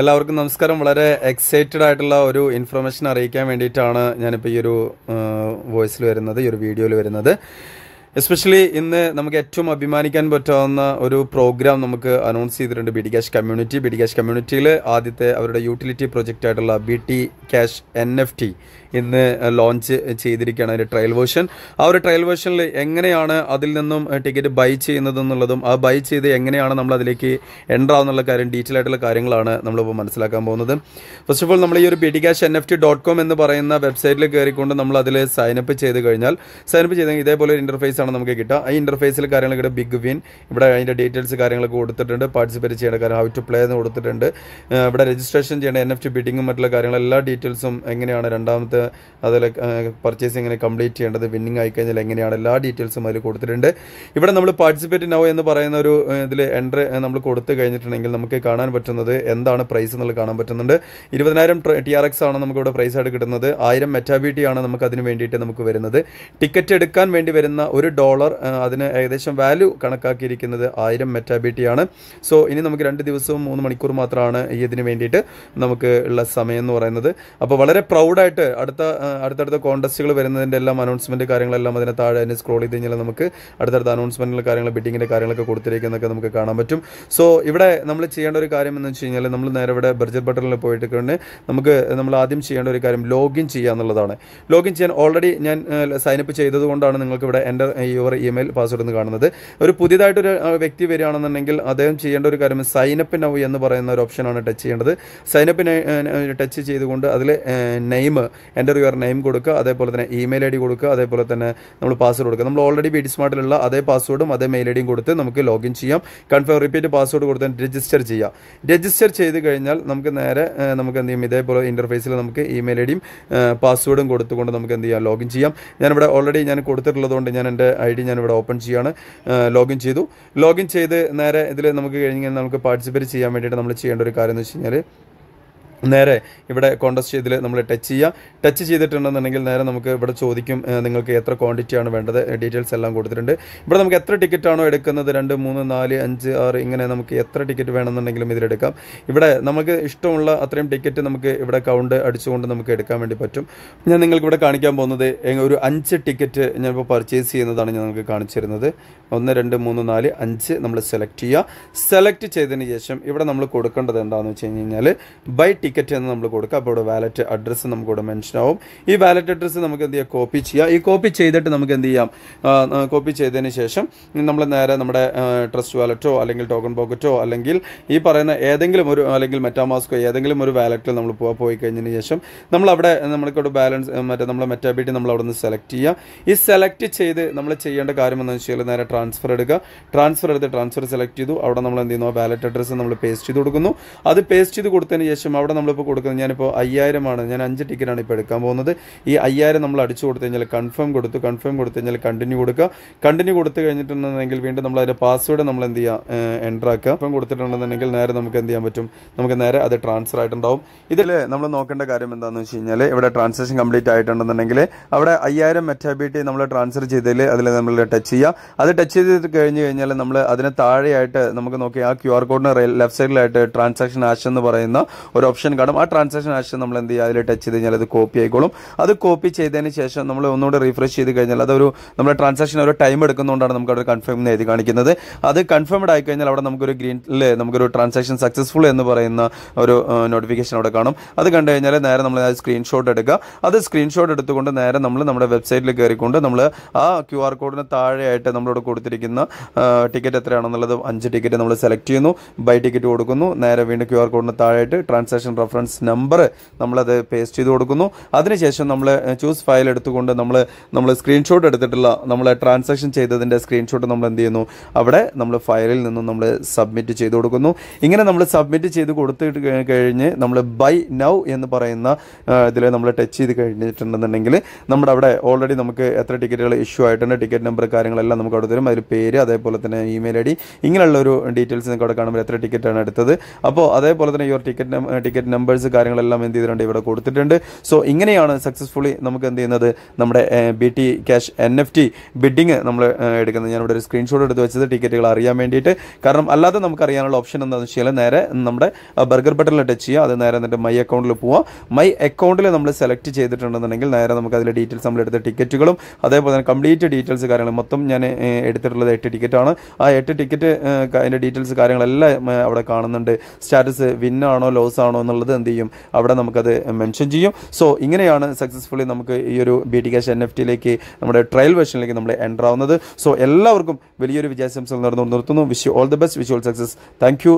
എല്ലാവർക്കും നമസ്കാരം വളരെ എക്സൈറ്റഡ് ആയിട്ടുള്ള ഒരു ഇൻഫർമേഷൻ അറിയിക്കാൻ വേണ്ടിയിട്ടാണ് ഞാനിപ്പോൾ ഈ ഒരു വോയിസിൽ വരുന്നത് ഈ ഒരു വീഡിയോയിൽ വരുന്നത് എസ്പെഷ്യലി ഇന്ന് നമുക്ക് ഏറ്റവും അഭിമാനിക്കാൻ പറ്റാവുന്ന ഒരു പ്രോഗ്രാം നമുക്ക് അനൗൺസ് ചെയ്തിട്ടുണ്ട് B D cash community B D cash കമ്മ്യൂണിറ്റിയിൽ ആദ്യത്തെ അവരുടെ യൂട്ടിലിറ്റി പ്രൊജക്റ്റ് ആയിട്ടുള്ള B T cash N F T ഇന്ന് ലോഞ്ച് ചെയ്തിരിക്കുകയാണ് അതിൻ്റെ ട്രയൽ വേർഷൻ ആ ഒരു ട്രയൽ വേർഷനിൽ എങ്ങനെയാണ് അതിൽ നിന്നും ടിക്കറ്റ് ബൈ ചെയ്യുന്നത് എന്നുള്ളതും ആ ബൈ ചെയ്ത് എങ്ങനെയാണ് നമ്മൾ അതിലേക്ക് എൻ്റർ ആവുന്നുള്ള കാര്യം ഡീറ്റെയിൽ ആയിട്ടുള്ള കാര്യങ്ങളാണ് നമ്മളിപ്പോൾ മനസ്സിലാക്കാൻ പോകുന്നത് ഫസ്റ്റ് ഓഫ് ഓൾ നമ്മൾ ഈ ഒരു B D cash N F T dot com എന്ന് പറയുന്ന വെബ്സൈറ്റിൽ കയറിക്കൊണ്ട് നമ്മൾ അതിൽ സൈനപ്പ് ചെയ്ത് കഴിഞ്ഞാൽ സൈനപ്പ് ചെയ്തെങ്കിൽ ഇതേപോലെ ഒരു ഇൻ്റർഫേസ് ആണ് നമുക്ക് കിട്ടുക ഈ ഇൻ്റർഫേസിൽ കാര്യങ്ങൾ കിട്ടും ബിഗ് വിൻ ഇവിടെ അതിൻ്റെ ഡീറ്റെയിൽസ് കാര്യങ്ങളൊക്കെ കൊടുത്തിട്ടുണ്ട് പാർട്ടിസിപ്പേറ്റ് ചെയ്യേണ്ട കാര്യം ഹൗ ടു പ്ലേ എന്ന് കൊടുത്തിട്ടുണ്ട് ഇവിടെ രജിസ്ട്രേഷൻ ചെയ്യേണ്ട എൻ എഫ് ടി ബിഡിങ്ങും മറ്റുള്ള കാര്യങ്ങൾ എല്ലാ ഡീറ്റെയിൽസും എങ്ങനെയാണ് രണ്ടാമത്തെ അതിൽ പർച്ചേസ് എങ്ങനെ കംപ്ലീറ്റ് ചെയ്യേണ്ടത് വിന്നിങ് ആയിക്കഴിഞ്ഞാൽ എങ്ങനെയാണ് എല്ലാ ഡീറ്റെയിൽസും അതിൽ കൊടുത്തിട്ടുണ്ട് ഇവിടെ നമ്മൾ പാർട്ടിസിപ്പേറ്റ് നോ എന്ന് പറയുന്ന ഒരു ഇതിൽ എൻട്രി നമ്മൾ കൊടുത്തു കഴിഞ്ഞിട്ടുണ്ടെങ്കിൽ നമുക്ക് കാണാൻ പറ്റുന്നത് എന്താണ് പ്രൈസ് എന്നുള്ളത് കാണാൻ പറ്റുന്നുണ്ട് ഇരുപതിനായിരം ടി ആർ എക്സ് ആണ് നമുക്ക് ഇവിടെ പ്രൈസ് ആയിട്ട് കിട്ടുന്നത് ആയിരം മെറ്റാബിറ്റി ആണ് നമുക്ക് അതിന് വേണ്ടിയിട്ട് നമുക്ക് വരുന്നത് ടിക്കറ്റ് എടുക്കാൻ വേണ്ടി വരുന്ന ഒരു ഡോളർ അതിന് ഏകദേശം വാല്യൂ കണക്കാക്കിയിരിക്കുന്നത് ആയിരം മെറ്റാബിറ്റിയാണ് സോ ഇനി നമുക്ക് രണ്ട് ദിവസവും മൂന്ന് മണിക്കൂർ മാത്രമാണ് ഈ ഇതിന് വേണ്ടിയിട്ട് നമുക്ക് ഉള്ള സമയം എന്ന് പറയുന്നത് അപ്പോൾ വളരെ പ്രൗഡായിട്ട് അടുത്ത അടുത്തടുത്ത കോൺടെസ്റ്റുകൾ വരുന്നതിൻ്റെ എല്ലാം അനൗൺസ്മെൻറ്റ് കാര്യങ്ങളെല്ലാം അതിനെ താഴെ തന്നെ സ്ക്രോൾ ചെയ്ത് കഴിഞ്ഞാൽ നമുക്ക് അടുത്തടുത്ത അനൗൺസ്മെൻറ്റുകൾ കാര്യങ്ങൾ ബിഡിങ്ങിൻ്റെ കാര്യങ്ങളൊക്കെ കൊടുത്തിരിക്കുന്നതൊക്കെ നമുക്ക് കാണാൻ പറ്റും സോ ഇവിടെ നമ്മൾ ചെയ്യേണ്ട ഒരു കാര്യം എന്ന് വെച്ച് കഴിഞ്ഞാൽ നമ്മൾ നേരെ ഇവിടെ ബർജർ ബട്ടണിൽ പോയിട്ട് കഴിഞ്ഞ് നമുക്ക് നമ്മൾ ആദ്യം ചെയ്യേണ്ട ഒരു കാര്യം ലോഗിൻ ചെയ്യുക എന്നുള്ളതാണ് ലോഗിൻ ചെയ്യാൻ ഓൾറെഡി ഞാൻ സൈനപ്പ് ചെയ്തതുകൊണ്ടാണ് നിങ്ങൾക്ക് ഇവിടെ എൻ്റെ യുവർ ഇമെയിൽ പാസ്വേഡ് എന്ന് കാണുന്നത് ഒരു പുതിയതായിട്ടൊരു വ്യക്തി വരികയാണെന്നുണ്ടെങ്കിൽ അദ്ദേഹം ചെയ്യേണ്ട ഒരു കാര്യം സൈനപ്പ് നൗ എന്ന് പറയുന്ന ഒരു ഓപ്ഷനാണ് ടച്ച് ചെയ്യേണ്ടത് സൈനപ്പ് ടച്ച് ചെയ്തുകൊണ്ട് അതിൽ നെയിം എൻ്റെ യുവർ നെയിം കൊടുക്കുക അതേപോലെ തന്നെ ഇമെയിൽ ഐ ഡി കൊടുക്കുക അതേപോലെ തന്നെ നമ്മൾ പാസ്വേഡ് കൊടുക്കുക നമ്മൾ ഓൾറെഡി ബി ഡി സ്മാർട്ടിലുള്ള അതേ പാസ്വേഡും അതേ മെയിൽ ഐ ഡിയും കൊടുത്ത് നമുക്ക് ലോഗിൻ ചെയ്യാം കൺഫേം റിപ്പീറ്റ് പാസ്വേഡ് കൊടുത്ത് രജിസ്റ്റർ ചെയ്യാം രജിസ്റ്റർ ചെയ്ത് കഴിഞ്ഞാൽ നമുക്ക് നേരെ നമുക്ക് എന്ത് ചെയ്യും ഇതേപോലെ ഇൻ്റർഫേസിൽ നമുക്ക് ഇമെയിൽ ഐ ഡിയും പാസ്വേഡും കൊടുത്തുകൊണ്ട് നമുക്ക് എന്ത് ചെയ്യാം ലോഗിൻ ചെയ്യാം ഞാനിവിടെ ഓൾറെഡി ഞാൻ കൊടുത്തിട്ടുള്ളതുകൊണ്ട് ഞാൻ എൻ്റെ എൻ്റെ ഐ ഡി ഞാനിവിടെ ഓപ്പൺ ചെയ്യുകയാണ് ലോഗിൻ ചെയ്തു ലോഗിൻ ചെയ്ത് നേരെ ഇതിൽ നമുക്ക് കഴിഞ്ഞാൽ നമുക്ക് പാർട്ടിസിപ്പേറ്റ് ചെയ്യാൻ വേണ്ടിയിട്ട് നമ്മൾ ചെയ്യേണ്ട ഒരു കാര്യം എന്ന് വെച്ച് കഴിഞ്ഞാൽ നേരെ ഇവിടെ കോൺടസ്റ്റ് ചെയ്തിൽ നമ്മൾ ടച്ച് ചെയ്യുക ടച്ച് ചെയ്തിട്ടുണ്ടെന്നുണ്ടെങ്കിൽ നേരെ നമുക്ക് ഇവിടെ ചോദിക്കും നിങ്ങൾക്ക് എത്ര ക്വാണ്ടിറ്റിയാണ് വേണ്ടത് ഡീറ്റെയിൽസ് എല്ലാം കൊടുത്തിട്ടുണ്ട് ഇവിടെ നമുക്ക് എത്ര ടിക്കറ്റാണോ എടുക്കുന്നത് രണ്ട് മൂന്ന് നാല് അഞ്ച് ആറ് ഇങ്ങനെ നമുക്ക് എത്ര ടിക്കറ്റ് വേണമെന്നുണ്ടെങ്കിലും ഇതിലെടുക്കാം ഇവിടെ നമുക്ക് ഇഷ്ടമുള്ള അത്രയും ടിക്കറ്റ് നമുക്ക് ഇവിടെ കൗണ്ട് അടിച്ചുകൊണ്ട് നമുക്ക് എടുക്കാൻ വേണ്ടി പറ്റും ഞാൻ നിങ്ങൾക്ക് ഇവിടെ കാണിക്കാൻ പോകുന്നത് ഒരു അഞ്ച് ടിക്കറ്റ് ഞാനിപ്പോൾ പർച്ചേസ് ചെയ്യുന്നതാണ് ഞാൻ നിങ്ങൾക്ക് കാണിച്ചു തരുന്നത് ഒന്ന് രണ്ട് മൂന്ന് നാല് അഞ്ച് നമ്മൾ സെലക്ട് ചെയ്യുക സെലക്ട് ചെയ്തതിന് ശേഷം ഇവിടെ നമ്മൾ കൊടുക്കേണ്ടത് എന്താണെന്ന് വെച്ച് കഴിഞ്ഞ് കഴിഞ്ഞാൽ ബൈ ടിക്കറ്റ് എന്ന് നമ്മൾ കൊടുക്കുക അപ്പോൾ ഇവിടെ വാലറ്റ് അഡ്രസ്സ് നമുക്ക് ഇവിടെ മെൻഷൻ ആവും ഈ വാലറ്റ് അഡ്രസ്സ് നമുക്ക് എന്ത് ചെയ്യാം കോപ്പി ചെയ്യാം ഈ കോപ്പി ചെയ്തിട്ട് നമുക്ക് എന്ത് ചെയ്യാം കോപ്പി ചെയ്തതിന് ശേഷം നമ്മൾ നേരെ നമ്മുടെ ട്രസ്റ്റ് വാലറ്റോ അല്ലെങ്കിൽ ടോക്കൺ പോക്കറ്റോ അല്ലെങ്കിൽ ഈ പറയുന്ന ഏതെങ്കിലും ഒരു അല്ലെങ്കിൽ മെറ്റാമാസ്കോ ഏതെങ്കിലും ഒരു വാലറ്റിൽ നമ്മൾ പോയി കഴിഞ്ഞതിന് ശേഷം നമ്മൾ അവിടെ നമ്മൾക്കോട് ബാലൻസ് മറ്റേ നമ്മളെ മെറ്റാബിറ്റി നമ്മൾ അവിടെ നിന്ന് സെലക്ട് ചെയ്യാം ഈ സെലക്ട് ചെയ്ത് നമ്മൾ ചെയ്യേണ്ട കാര്യം എന്ന് വെച്ചാൽ നേരെ ട്രാൻസ്ഫർ എടുക്കുക ട്രാൻസ്ഫർ എടുത്ത് ട്രാൻസ്ഫർ സെലക്ട് ചെയ്തു അവിടെ നമ്മൾ എന്ത് ചെയ്യുന്നു വാലറ്റ് അഡ്രസ്സ് നമ്മൾ പേസ്റ്റ് ചെയ്ത് കൊടുക്കുന്നു അത് പേസ്റ്റ് ചെയ്ത് കൊടുത്തതിന് ശേഷം അവിടെ നമ്മളിപ്പോൾ കൊടുക്കുന്നത് ഞാനിപ്പോൾ അയ്യായിരമാണ് ഞാൻ അഞ്ച് ടിക്കറ്റാണ് ഇപ്പോൾ എടുക്കാൻ പോകുന്നത് ഈ അയ്യായിരം നമ്മൾ അടിച്ചു കൊടുത്തു കഴിഞ്ഞാൽ കൺഫേം കൊടുത്തു കൺഫേം കൊടുത്തു കഴിഞ്ഞാൽ കണ്ടിന്യൂ കൊടുക്കുക കണ്ടിന്യൂ കൊടുത്തു കഴിഞ്ഞിട്ടുണ്ടെന്നുണ്ടെങ്കിൽ വീണ്ടും നമ്മൾ അതിൻ്റെ പാസ്വേഡ് നമ്മൾ എന്ത് ചെയ്യുക എൻ്റർ ആക്കുക ഇപ്പം കൊടുത്തിട്ടുണ്ടെന്നുണ്ടെങ്കിൽ നേരെ നമുക്ക് എന്ത് ചെയ്യാൻ പറ്റും നമുക്ക് നേരെ അത് ട്രാൻസ്ഫർ ആയിട്ടുണ്ടാവും ഇതിൽ നമ്മൾ നോക്കേണ്ട കാര്യം എന്താണെന്ന് വെച്ച് കഴിഞ്ഞാൽ ഇവിടെ ട്രാൻസാക്ഷൻ കംപ്ലീറ്റ് ആയിട്ടുണ്ടെന്നുണ്ടെങ്കിൽ അവിടെ അയ്യായിരം മെറ്റാബിലിറ്റി നമ്മൾ ട്രാൻസ്ഫർ ചെയ്തതിൽ അതിൽ നമ്മൾ ടച്ച് ചെയ്യുക അത് ടച്ച് ചെയ്ത് കഴിഞ്ഞ് കഴിഞ്ഞാൽ നമ്മൾ അതിന് താഴെയായിട്ട് നമുക്ക് നോക്കി ആ ക്യു ആർ കോഡിന് ലെഫ്റ്റ് സൈഡിലായിട്ട് ട്രാൻസാക്ഷൻ ആഷ് എന്ന് പറയുന്ന ഒരു ഓപ്ഷൻ കാണും ആ ട്രാൻസാക്ഷൻ ആക്ഷൻ നമ്മൾ എന്ത് ചെയ്യുക അതിൽ ടച്ച് ചെയ്ത് കഴിഞ്ഞാൽ അത് കോപ്പി ആയിക്കോളും അത് കോപ്പി ചെയ്തതിന് ശേഷം നമ്മൾ ഒന്നുകൂടെ റീഫ്രഷ് ചെയ്ത് കഴിഞ്ഞാൽ അതൊരു നമ്മുടെ ട്രാൻസാക്ഷൻ ഒരു ടൈം എടുക്കുന്നതുകൊണ്ടാണ് നമുക്ക് അവിടെ കൺഫേം എന്ന് എഴുതി കാണിക്കുന്നത് അത് കൺഫേംഡ് ആയി കഴിഞ്ഞാൽ അവിടെ നമുക്കൊരു അല്ലേ നമുക്കൊരു ട്രാൻസാക്ഷൻ സക്സസ്ഫുൾ എന്ന് പറയുന്ന ഒരു നോട്ടിഫിക്കേഷൻ അവിടെ കാണും അത് കണ്ടു കഴിഞ്ഞാൽ നേരെ നമ്മൾ സ്ക്രീൻഷോട്ട് എടുക്കുക അത് സ്ക്രീൻഷോട്ട് എടുത്തുകൊണ്ട് നേരെ നമ്മൾ നമ്മുടെ വെബ്സൈറ്റിൽ കയറിക്കൊണ്ട് നമ്മൾ ആ ക്യു ആർ കോഡിന് താഴെയായിട്ട് നമ്മളോട് കൊടുത്തിരിക്കുന്ന ടിക്കറ്റ് എത്രയാണെന്നുള്ളത് അഞ്ച് ടിക്കറ്റ് നമ്മൾ സെലക്ട് ചെയ്യുന്നു ബൈ ടിക്കറ്റ് കൊടുക്കുന്നു നേരെ വീണ്ടും ക്യു ആർ കോഡിന് താഴെയായിട്ട് ട്രാൻസാക്ഷൻ റെഫറൻസ് നമ്പർ നമ്മളത് പേസ്റ്റ് ചെയ്ത് കൊടുക്കുന്നു അതിനുശേഷം നമ്മൾ ചൂസ് ഫയൽ എടുത്തുകൊണ്ട് നമ്മൾ നമ്മൾ സ്ക്രീൻഷോട്ട് എടുത്തിട്ടുള്ള നമ്മൾ ട്രാൻസാക്ഷൻ ചെയ്തതിൻ്റെ സ്ക്രീൻഷോട്ട് നമ്മൾ എന്ത് ചെയ്യുന്നു അവിടെ നമ്മൾ ഫയലിൽ നിന്നും നമ്മൾ സബ്മിറ്റ് ചെയ്ത് കൊടുക്കുന്നു ഇങ്ങനെ നമ്മൾ സബ്മിറ്റ് ചെയ്ത് കൊടുത്തിട്ട് കഴിഞ്ഞ് നമ്മൾ ബൈ നൗ എന്ന് പറയുന്ന ഇതിൽ നമ്മൾ ടച്ച് ചെയ്ത് കഴിഞ്ഞിട്ടുണ്ടെന്നുണ്ടെങ്കിൽ നമ്മുടെ അവിടെ ഓൾറെഡി നമുക്ക് എത്ര ടിക്കറ്റുകൾ ഇഷ്യൂ ആയിട്ടുണ്ട് ടിക്കറ്റ് നമ്പർ കാര്യങ്ങളെല്ലാം നമുക്ക് അവിടെ തരും അതിൽ പേര് അതേപോലെ തന്നെ ഇമെയിൽ ഐ ഡി ഇങ്ങനെയുള്ള ഒരു ഡീറ്റെയിൽസ് നിങ്ങൾക്ക് അവിടെ കാണുമ്പോൾ എത്ര ടിക്കറ്റാണ് എടുത്തത് അപ്പോൾ അതേപോലെ തന്നെ your ticket ticket ticket contact numbers കാര്യങ്ങളെല്ലാം എന്ത് ചെയ്തിട്ടുണ്ട് ഇവിടെ കൊടുത്തിട്ടുണ്ട് സോ ഇങ്ങനെയാണ് സക്സസ്ഫുള്ളി നമുക്ക് എന്ത് ചെയ്യുന്നത് നമ്മുടെ B T cash N F T bidding നമ്മൾ എടുക്കുന്നത് ഞാനിവിടെ ഒരു സ്ക്രീൻഷോട്ട് എടുത്ത് വെച്ചത് ടിക്കറ്റുകൾ അറിയാൻ വേണ്ടിയിട്ട് കാരണം അല്ലാതെ നമുക്ക് അറിയാനുള്ള ഓപ്ഷൻ എന്താണെന്ന് വെച്ചാൽ നേരെ നമ്മുടെ ബർഗർ ബട്ടണിൽ ടച്ച് ചെയ്യുക അത് നേരെ എന്നിട്ട് മൈ അക്കൗണ്ടിൽ പോവാം മൈ അക്കൗണ്ടിൽ നമ്മൾ സെലക്ട് ചെയ്തിട്ടുണ്ടെന്നുണ്ടെങ്കിൽ നേരെ നമുക്ക് അതിലെ ഡീറ്റെയിൽസ് നമ്മൾ എടുത്ത ടിക്കറ്റുകളും അതേപോലെ തന്നെ കംപ്ലീറ്റ് ഡീറ്റെയിൽസ് കാര്യങ്ങൾ മൊത്തം ഞാൻ എടുത്തിട്ടുള്ളത് എട്ട് ടിക്കറ്റാണ് ആ എട്ട് ടിക്കറ്റ് അതിൻ്റെ ഡീറ്റെയിൽസ് കാര്യങ്ങളെല്ലാം അവിടെ കാണുന്നുണ്ട് സ്റ്റാറ്റസ് വിൻ ആണോ ലോസ് ആണോ എന്നുള്ള എന്നുള്ളത് എന്ത് ചെയ്യും അവിടെ നമുക്കത് മെൻഷൻ ചെയ്യും സോ ഇങ്ങനെയാണ് സക്സസ്ഫുള്ളി നമുക്ക് ഈ ഒരു B T cash N F ടിയിലേക്ക് നമ്മുടെ ട്രയൽ വെർഷനിലേക്ക് നമ്മൾ എൻ്റർ ആവുന്നത് സോ എല്ലാവർക്കും വലിയൊരു വിജയാശംസകൾ നടന്നു നിർത്തുന്നു wish you all the best wish all success thank